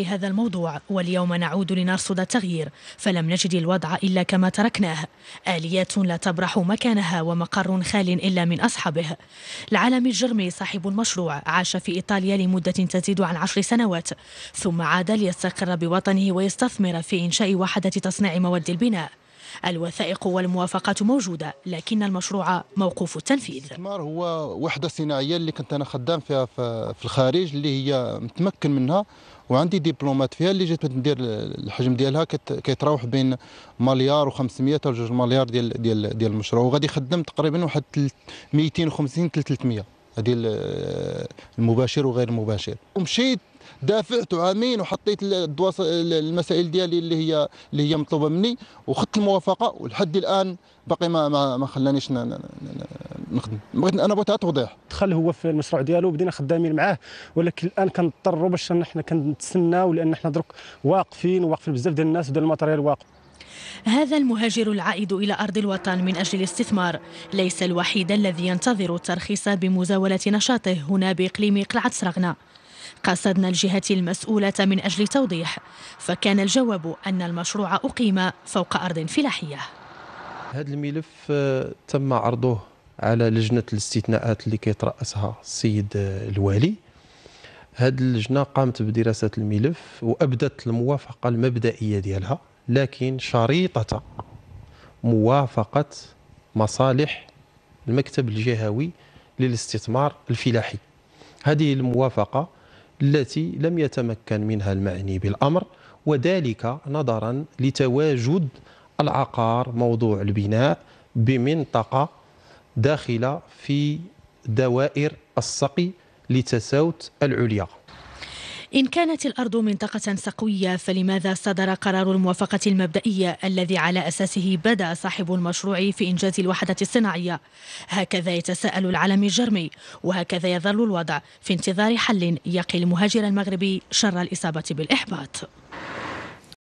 لهذا الموضوع واليوم نعود لنرصد التغيير فلم نجد الوضع إلا كما تركناه آليات لا تبرح مكانها ومقر خال إلا من أصحابه العالم الجرمي صاحب المشروع عاش في إيطاليا لمدة تزيد عن عشر سنوات ثم عاد ليستقر بوطنه ويستثمر في إنشاء وحدة تصنيع مواد البناء الوثائق والموافقات موجودة لكن المشروع موقوف التنفيذ الاستثمار هو وحدة صناعية اللي كنت أنا خدام فيها في الخارج اللي هي متمكن منها وعندي دبلومات فيها اللي جيت ندير الحجم ديالها كيتراوح بين مليار و500 او 2 مليار ديال ديال ديال المشروع وغادي يخدم تقريبا واحد 250 300 هذه المباشر وغير المباشر ومشيت دافعت وعامين وحطيت المسائل ديالي اللي هي اللي هي مطلوبه مني وخدت الموافقه ولحد الان باقي ما ما, ما خلانيش نخدم بغيت انا بغيت توضيح دخل هو في المشروع ديالو بدينا خدامين معاه ولكن الان كنضطروا باش حنا كنتسناو لان حنا درك واقفين وواقفين بزاف ديال الناس وديال الماتريال واقف هذا المهاجر العائد إلى أرض الوطن من أجل الاستثمار ليس الوحيد الذي ينتظر الترخيص بمزاولة نشاطه هنا بإقليم قلعة سرغنة قصدنا الجهة المسؤولة من أجل توضيح فكان الجواب أن المشروع أقيم فوق أرض فلاحية هذا الملف آه، تم عرضه على لجنة الاستثناءات اللي كيترأسها السيد آه، الوالي هذه اللجنة قامت بدراسة الملف وأبدت الموافقة المبدئية ديالها لكن شريطة موافقة مصالح المكتب الجهوي للاستثمار الفلاحي هذه الموافقة التي لم يتمكن منها المعني بالأمر وذلك نظرا لتواجد العقار موضوع البناء بمنطقة داخلة في دوائر السقي لتساوت العليا إن كانت الأرض منطقة سقوية فلماذا صدر قرار الموافقة المبدئية الذي على أساسه بدأ صاحب المشروع في إنجاز الوحدة الصناعية هكذا يتساءل العالم الجرمي وهكذا يظل الوضع في انتظار حل يقي المهاجر المغربي شر الإصابة بالإحباط